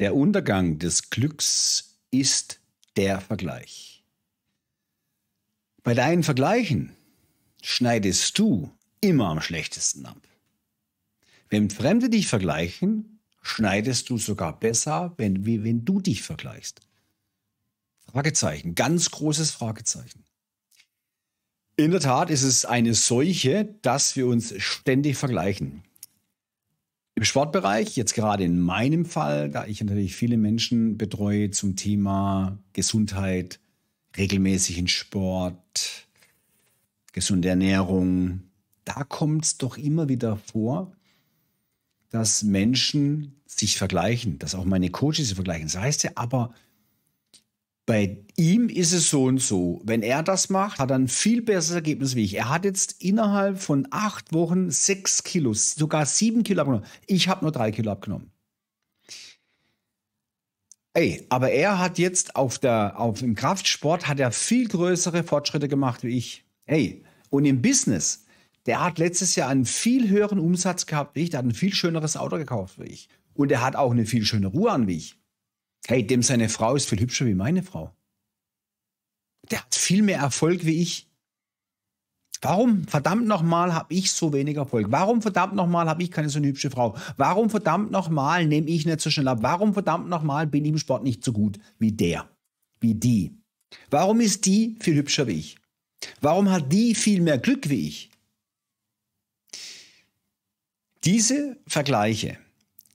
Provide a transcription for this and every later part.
Der Untergang des Glücks ist der Vergleich. Bei deinen Vergleichen schneidest du immer am schlechtesten ab. Wenn Fremde dich vergleichen, schneidest du sogar besser, wenn, wie wenn du dich vergleichst. Fragezeichen, ganz großes Fragezeichen. In der Tat ist es eine Seuche, dass wir uns ständig vergleichen. Im Sportbereich, jetzt gerade in meinem Fall, da ich natürlich viele Menschen betreue zum Thema Gesundheit, regelmäßigen Sport, gesunde Ernährung, da kommt es doch immer wieder vor, dass Menschen sich vergleichen, dass auch meine Coaches sie vergleichen. Das heißt ja aber, bei ihm ist es so und so. Wenn er das macht, hat er ein viel besseres Ergebnis wie ich. Er hat jetzt innerhalb von acht Wochen sechs Kilo, sogar sieben Kilo abgenommen. Ich habe nur drei Kilo abgenommen. Ey, aber er hat jetzt auf der, auf, im Kraftsport hat er viel größere Fortschritte gemacht wie ich. Ey, und im Business, der hat letztes Jahr einen viel höheren Umsatz gehabt wie ich, der hat ein viel schöneres Auto gekauft wie ich. Und er hat auch eine viel schöne Ruhe an wie ich. Hey, dem seine Frau ist viel hübscher wie meine Frau. Der hat viel mehr Erfolg wie ich. Warum verdammt nochmal habe ich so wenig Erfolg? Warum verdammt nochmal habe ich keine so eine hübsche Frau? Warum verdammt nochmal nehme ich nicht so schnell ab? Warum verdammt nochmal bin ich im Sport nicht so gut wie der, wie die? Warum ist die viel hübscher wie ich? Warum hat die viel mehr Glück wie ich? Diese Vergleiche,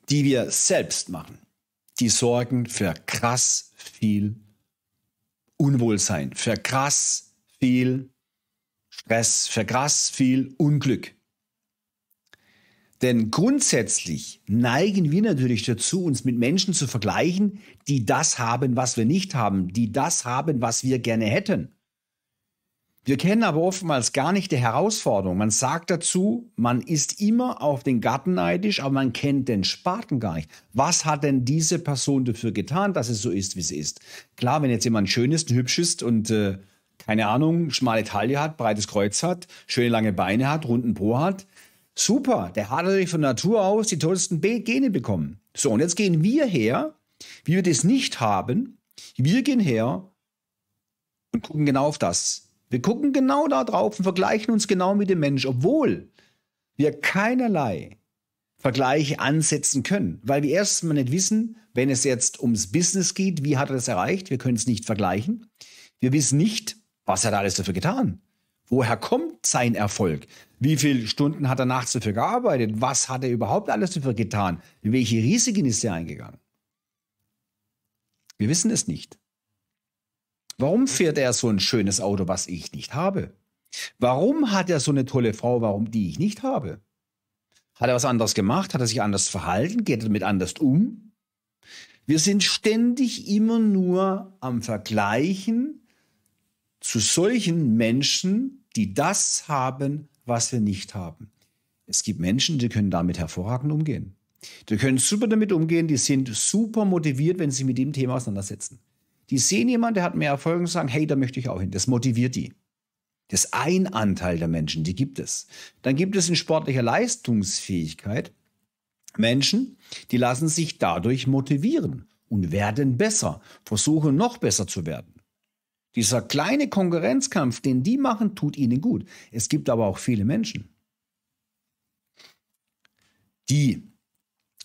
die wir selbst machen, die sorgen für krass viel Unwohlsein, für krass viel Stress, für krass viel Unglück. Denn grundsätzlich neigen wir natürlich dazu, uns mit Menschen zu vergleichen, die das haben, was wir nicht haben, die das haben, was wir gerne hätten. Wir kennen aber oftmals gar nicht die Herausforderung. Man sagt dazu, man ist immer auf den Garten neidisch, aber man kennt den Spaten gar nicht. Was hat denn diese Person dafür getan, dass es so ist, wie es ist? Klar, wenn jetzt jemand schön ist, hübsch ist und äh, keine Ahnung, schmale Taille hat, breites Kreuz hat, schöne lange Beine hat, runden Po hat, super, der hat natürlich von Natur aus die tollsten Gene bekommen. So, und jetzt gehen wir her, wie wir das nicht haben, wir gehen her und gucken genau auf das. Wir gucken genau da drauf und vergleichen uns genau mit dem Mensch, obwohl wir keinerlei Vergleiche ansetzen können, weil wir erstmal nicht wissen, wenn es jetzt ums Business geht, wie hat er das erreicht? Wir können es nicht vergleichen. Wir wissen nicht, was hat er alles dafür getan? Woher kommt sein Erfolg? Wie viele Stunden hat er nachts dafür gearbeitet? Was hat er überhaupt alles dafür getan? Welche Risiken ist er eingegangen? Wir wissen es nicht. Warum fährt er so ein schönes Auto, was ich nicht habe? Warum hat er so eine tolle Frau, warum die ich nicht habe? Hat er was anderes gemacht? Hat er sich anders verhalten? Geht er damit anders um? Wir sind ständig immer nur am Vergleichen zu solchen Menschen, die das haben, was wir nicht haben. Es gibt Menschen, die können damit hervorragend umgehen. Die können super damit umgehen, die sind super motiviert, wenn sie mit dem Thema auseinandersetzen. Die sehen jemanden, der hat mehr Erfolg und sagen, hey, da möchte ich auch hin. Das motiviert die. Das ist ein Anteil der Menschen, die gibt es. Dann gibt es in sportlicher Leistungsfähigkeit Menschen, die lassen sich dadurch motivieren und werden besser, versuchen noch besser zu werden. Dieser kleine Konkurrenzkampf, den die machen, tut ihnen gut. Es gibt aber auch viele Menschen, die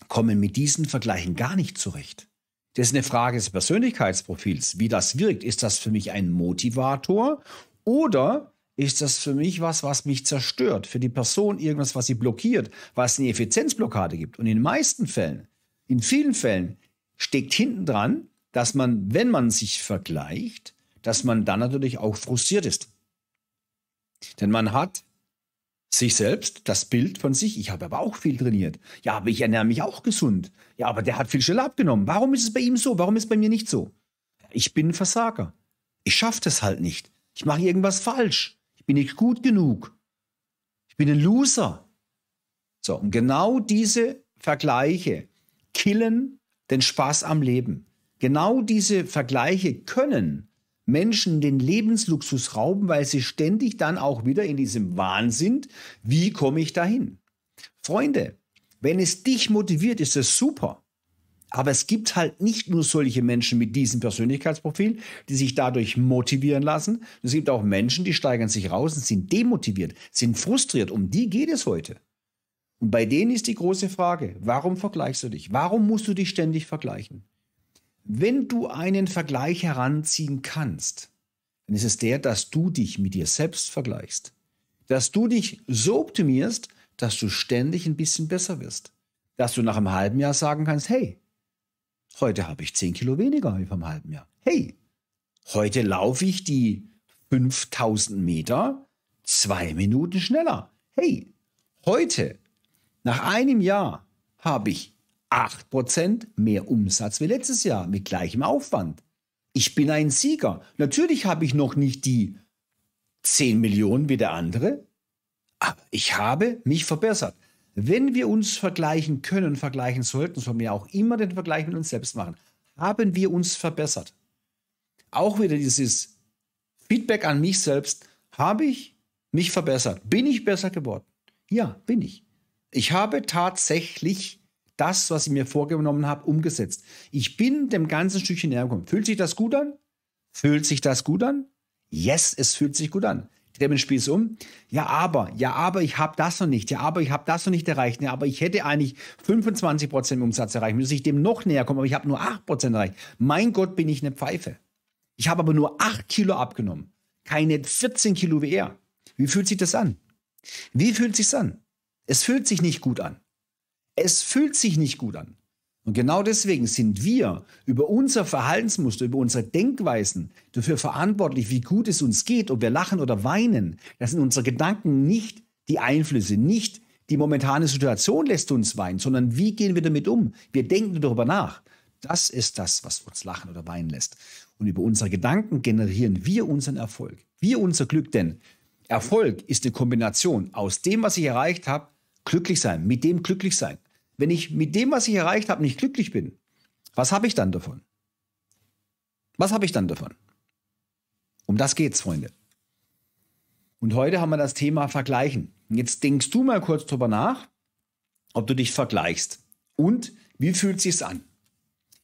kommen mit diesen Vergleichen gar nicht zurecht. Das ist eine Frage des Persönlichkeitsprofils, wie das wirkt. Ist das für mich ein Motivator oder ist das für mich was, was mich zerstört? Für die Person irgendwas, was sie blockiert, was eine Effizienzblockade gibt. Und in den meisten Fällen, in vielen Fällen, steckt hinten dran, dass man, wenn man sich vergleicht, dass man dann natürlich auch frustriert ist. Denn man hat sich selbst, das Bild von sich. Ich habe aber auch viel trainiert. Ja, aber ich ernähre mich auch gesund. Ja, aber der hat viel schneller abgenommen. Warum ist es bei ihm so? Warum ist es bei mir nicht so? Ich bin ein Versager. Ich schaffe das halt nicht. Ich mache irgendwas falsch. Ich bin nicht gut genug. Ich bin ein Loser. So, und genau diese Vergleiche killen den Spaß am Leben. Genau diese Vergleiche können Menschen den Lebensluxus rauben, weil sie ständig dann auch wieder in diesem Wahn sind, wie komme ich dahin? Freunde, wenn es dich motiviert, ist das super. Aber es gibt halt nicht nur solche Menschen mit diesem Persönlichkeitsprofil, die sich dadurch motivieren lassen. Es gibt auch Menschen, die steigern sich raus und sind demotiviert, sind frustriert. Um die geht es heute. Und bei denen ist die große Frage, warum vergleichst du dich? Warum musst du dich ständig vergleichen? Wenn du einen Vergleich heranziehen kannst, dann ist es der, dass du dich mit dir selbst vergleichst. Dass du dich so optimierst, dass du ständig ein bisschen besser wirst. Dass du nach einem halben Jahr sagen kannst, hey, heute habe ich 10 Kilo weniger wie einem halben Jahr. Hey, heute laufe ich die 5000 Meter zwei Minuten schneller. Hey, heute, nach einem Jahr, habe ich 8% mehr Umsatz wie letztes Jahr mit gleichem Aufwand. Ich bin ein Sieger. Natürlich habe ich noch nicht die 10 Millionen wie der andere, aber ich habe mich verbessert. Wenn wir uns vergleichen können, vergleichen sollten, sollen wir auch immer den Vergleich mit uns selbst machen. Haben wir uns verbessert? Auch wieder dieses Feedback an mich selbst. Habe ich mich verbessert? Bin ich besser geworden? Ja, bin ich. Ich habe tatsächlich das, was ich mir vorgenommen habe, umgesetzt. Ich bin dem ganzen Stückchen näher gekommen. Fühlt sich das gut an? Fühlt sich das gut an? Yes, es fühlt sich gut an. Ich drehe den Spieß um. Ja, aber, ja, aber ich habe das noch nicht. Ja, aber ich habe das noch nicht erreicht. Ja, aber ich hätte eigentlich 25 Prozent Umsatz erreichen müssen, ich dem noch näher kommen, aber ich habe nur 8 Prozent erreicht. Mein Gott, bin ich eine Pfeife. Ich habe aber nur 8 Kilo abgenommen. Keine 14 Kilo wie er. Wie fühlt sich das an? Wie fühlt sich's an? Es fühlt sich nicht gut an. Es fühlt sich nicht gut an. Und genau deswegen sind wir über unser Verhaltensmuster, über unsere Denkweisen dafür verantwortlich, wie gut es uns geht, ob wir lachen oder weinen. Das sind unsere Gedanken, nicht die Einflüsse, nicht die momentane Situation lässt uns weinen, sondern wie gehen wir damit um? Wir denken darüber nach. Das ist das, was uns lachen oder weinen lässt. Und über unsere Gedanken generieren wir unseren Erfolg, wir unser Glück. Denn Erfolg ist eine Kombination aus dem, was ich erreicht habe, glücklich sein, mit dem glücklich sein wenn ich mit dem, was ich erreicht habe, nicht glücklich bin, was habe ich dann davon? Was habe ich dann davon? Um das geht's, Freunde. Und heute haben wir das Thema Vergleichen. Jetzt denkst du mal kurz drüber nach, ob du dich vergleichst und wie fühlt sich's an?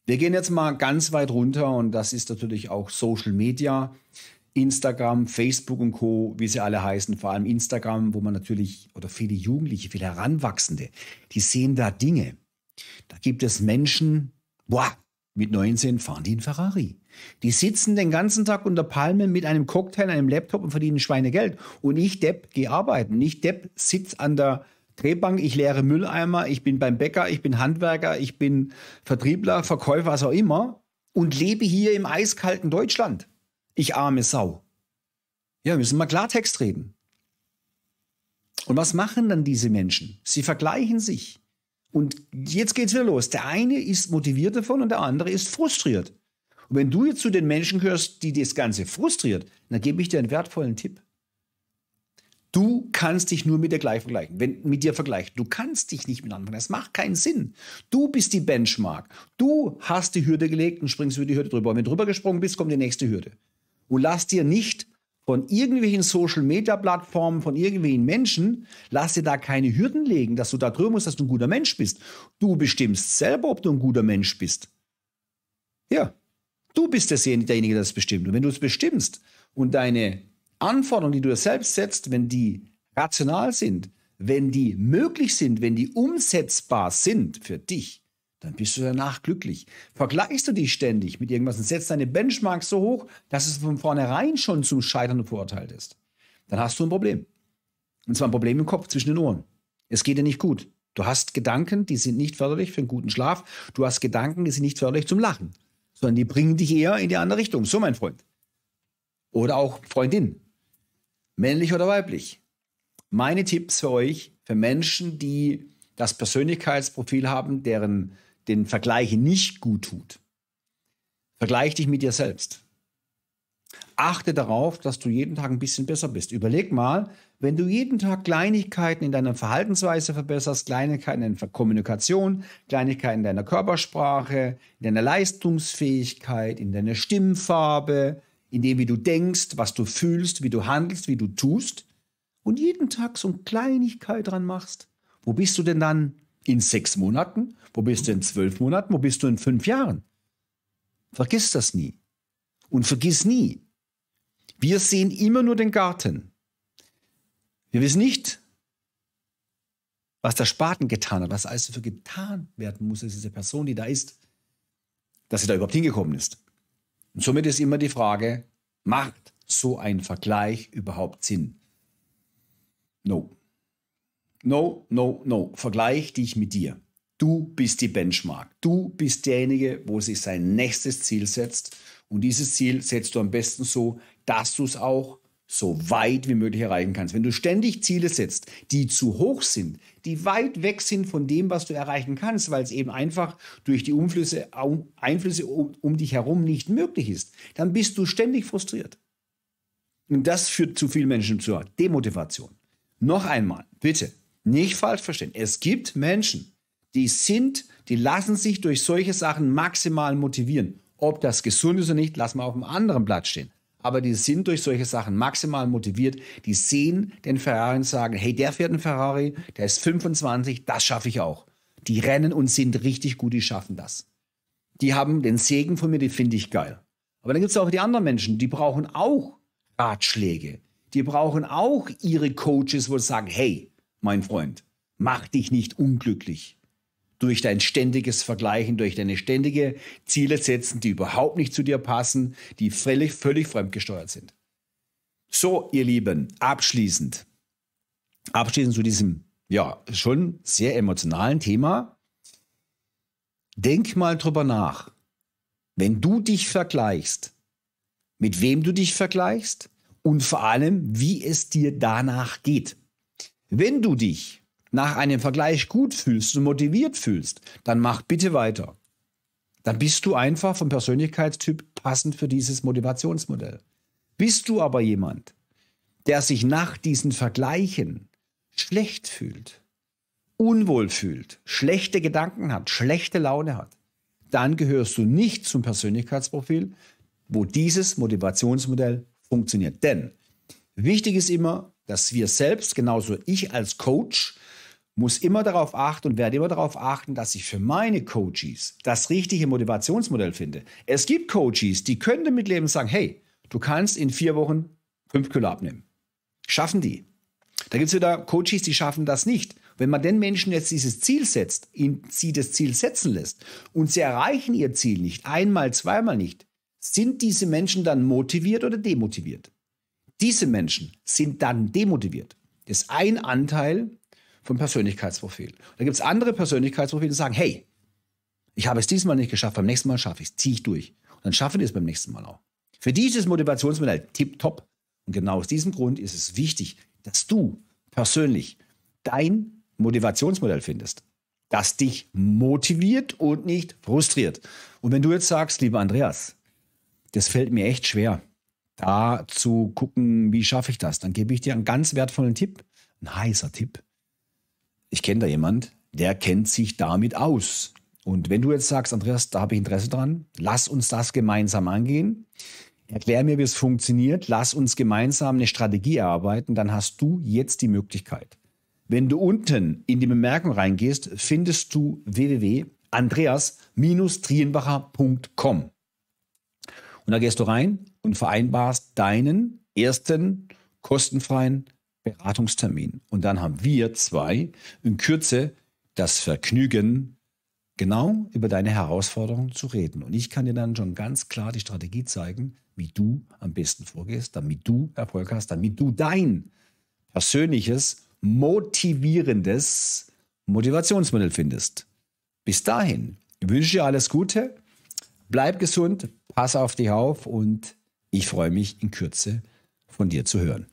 Wir gehen jetzt mal ganz weit runter und das ist natürlich auch Social Media. Instagram, Facebook und Co., wie sie alle heißen, vor allem Instagram, wo man natürlich, oder viele Jugendliche, viele Heranwachsende, die sehen da Dinge. Da gibt es Menschen, boah, mit 19 fahren die in Ferrari. Die sitzen den ganzen Tag unter Palmen mit einem Cocktail, einem Laptop und verdienen Schweinegeld. Und ich, Depp, gehe arbeiten. Ich, Depp, sitze an der Drehbank, ich leere Mülleimer, ich bin beim Bäcker, ich bin Handwerker, ich bin Vertriebler, Verkäufer, was auch immer und lebe hier im eiskalten Deutschland. Ich arme Sau. Ja, wir müssen mal Klartext reden. Und was machen dann diese Menschen? Sie vergleichen sich. Und jetzt geht's wieder los. Der eine ist motiviert davon und der andere ist frustriert. Und wenn du jetzt zu den Menschen gehörst, die das Ganze frustriert, dann gebe ich dir einen wertvollen Tipp. Du kannst dich nur mit dir gleich vergleichen. Wenn mit dir vergleichen. du kannst dich nicht mit anderen. Das macht keinen Sinn. Du bist die Benchmark. Du hast die Hürde gelegt und springst über die Hürde drüber. Und wenn du drüber gesprungen bist, kommt die nächste Hürde und lass dir nicht von irgendwelchen Social Media Plattformen, von irgendwelchen Menschen, lass dir da keine Hürden legen, dass du da drüber musst, dass du ein guter Mensch bist. Du bestimmst selber, ob du ein guter Mensch bist. Ja. Du bist derjenige, der das bestimmt. Und wenn du es bestimmst und deine Anforderungen, die du dir selbst setzt, wenn die rational sind, wenn die möglich sind, wenn die umsetzbar sind für dich, dann bist du danach glücklich. Vergleichst du dich ständig mit irgendwas und setzt deine Benchmarks so hoch, dass es von vornherein schon zum Scheitern verurteilt ist, dann hast du ein Problem. Und zwar ein Problem im Kopf zwischen den Ohren. Es geht dir nicht gut. Du hast Gedanken, die sind nicht förderlich für einen guten Schlaf. Du hast Gedanken, die sind nicht förderlich zum Lachen, sondern die bringen dich eher in die andere Richtung. So, mein Freund. Oder auch Freundin. Männlich oder weiblich. Meine Tipps für euch, für Menschen, die das Persönlichkeitsprofil haben, deren den Vergleichen nicht gut tut, vergleich dich mit dir selbst. Achte darauf, dass du jeden Tag ein bisschen besser bist. Überleg mal, wenn du jeden Tag Kleinigkeiten in deiner Verhaltensweise verbesserst, Kleinigkeiten in der Kommunikation, Kleinigkeiten in deiner Körpersprache, in deiner Leistungsfähigkeit, in deiner Stimmfarbe, in dem, wie du denkst, was du fühlst, wie du handelst, wie du tust und jeden Tag so eine Kleinigkeit dran machst, wo bist du denn dann? in sechs Monaten? Wo bist du in zwölf Monaten? Wo bist du in fünf Jahren? Vergiss das nie. Und vergiss nie. Wir sehen immer nur den Garten. Wir wissen nicht, was der Spaten getan hat, was alles dafür getan werden muss, dass diese Person, die da ist, dass sie da überhaupt hingekommen ist. Und somit ist immer die Frage, macht so ein Vergleich überhaupt Sinn? No no, no, no, vergleich dich mit dir. Du bist die Benchmark. Du bist derjenige, wo sich sein nächstes Ziel setzt. Und dieses Ziel setzt du am besten so, dass du es auch so weit wie möglich erreichen kannst. Wenn du ständig Ziele setzt, die zu hoch sind, die weit weg sind von dem, was du erreichen kannst, weil es eben einfach durch die Umflüsse, Einflüsse um, um dich herum nicht möglich ist, dann bist du ständig frustriert. Und das führt zu vielen Menschen zur Demotivation. Noch einmal, bitte, nicht falsch verstehen. Es gibt Menschen, die sind, die lassen sich durch solche Sachen maximal motivieren. Ob das gesund ist oder nicht, lassen wir auf einem anderen Blatt stehen. Aber die sind durch solche Sachen maximal motiviert. Die sehen den Ferrari und sagen, hey, der fährt einen Ferrari, der ist 25, das schaffe ich auch. Die rennen und sind richtig gut, die schaffen das. Die haben den Segen von mir, die finde ich geil. Aber dann gibt es auch die anderen Menschen, die brauchen auch Ratschläge. Die brauchen auch ihre Coaches, wo sie sagen, hey, mein Freund, mach dich nicht unglücklich durch dein ständiges Vergleichen, durch deine ständige Ziele setzen, die überhaupt nicht zu dir passen, die völlig, völlig fremdgesteuert sind. So, ihr Lieben, abschließend, abschließend zu diesem, ja, schon sehr emotionalen Thema. Denk mal drüber nach. Wenn du dich vergleichst, mit wem du dich vergleichst und vor allem, wie es dir danach geht. Wenn du dich nach einem Vergleich gut fühlst und motiviert fühlst, dann mach bitte weiter. Dann bist du einfach vom Persönlichkeitstyp passend für dieses Motivationsmodell. Bist du aber jemand, der sich nach diesen Vergleichen schlecht fühlt, unwohl fühlt, schlechte Gedanken hat, schlechte Laune hat, dann gehörst du nicht zum Persönlichkeitsprofil, wo dieses Motivationsmodell funktioniert. Denn wichtig ist immer, dass wir selbst, genauso ich als Coach, muss immer darauf achten und werde immer darauf achten, dass ich für meine Coaches das richtige Motivationsmodell finde. Es gibt Coaches, die können damit leben und sagen, hey, du kannst in vier Wochen fünf Kilo abnehmen. Schaffen die. Da gibt es wieder Coaches, die schaffen das nicht. Wenn man den Menschen jetzt dieses Ziel setzt, ihn, sie das Ziel setzen lässt und sie erreichen ihr Ziel nicht, einmal, zweimal nicht, sind diese Menschen dann motiviert oder demotiviert? Diese Menschen sind dann demotiviert. Das ist ein Anteil vom Persönlichkeitsprofil. Da gibt es andere Persönlichkeitsprofile, die sagen, hey, ich habe es diesmal nicht geschafft, beim nächsten Mal schaffe ich es, ziehe ich durch. Und dann schaffen die es beim nächsten Mal auch. Für dieses Motivationsmodell tipptopp. Und genau aus diesem Grund ist es wichtig, dass du persönlich dein Motivationsmodell findest, das dich motiviert und nicht frustriert. Und wenn du jetzt sagst, lieber Andreas, das fällt mir echt schwer, da zu gucken, wie schaffe ich das. Dann gebe ich dir einen ganz wertvollen Tipp, ein heißer Tipp. Ich kenne da jemand, der kennt sich damit aus. Und wenn du jetzt sagst, Andreas, da habe ich Interesse dran, lass uns das gemeinsam angehen. Erklär mir, wie es funktioniert. Lass uns gemeinsam eine Strategie erarbeiten. Dann hast du jetzt die Möglichkeit. Wenn du unten in die Bemerkung reingehst, findest du www.andreas-trienbacher.com. Und da gehst du rein und vereinbarst deinen ersten kostenfreien Beratungstermin. Und dann haben wir zwei in Kürze das Vergnügen, genau über deine Herausforderungen zu reden. Und ich kann dir dann schon ganz klar die Strategie zeigen, wie du am besten vorgehst, damit du Erfolg hast, damit du dein persönliches, motivierendes Motivationsmittel findest. Bis dahin wünsche ich dir alles Gute, bleib gesund, pass auf dich auf und ich freue mich in Kürze von dir zu hören.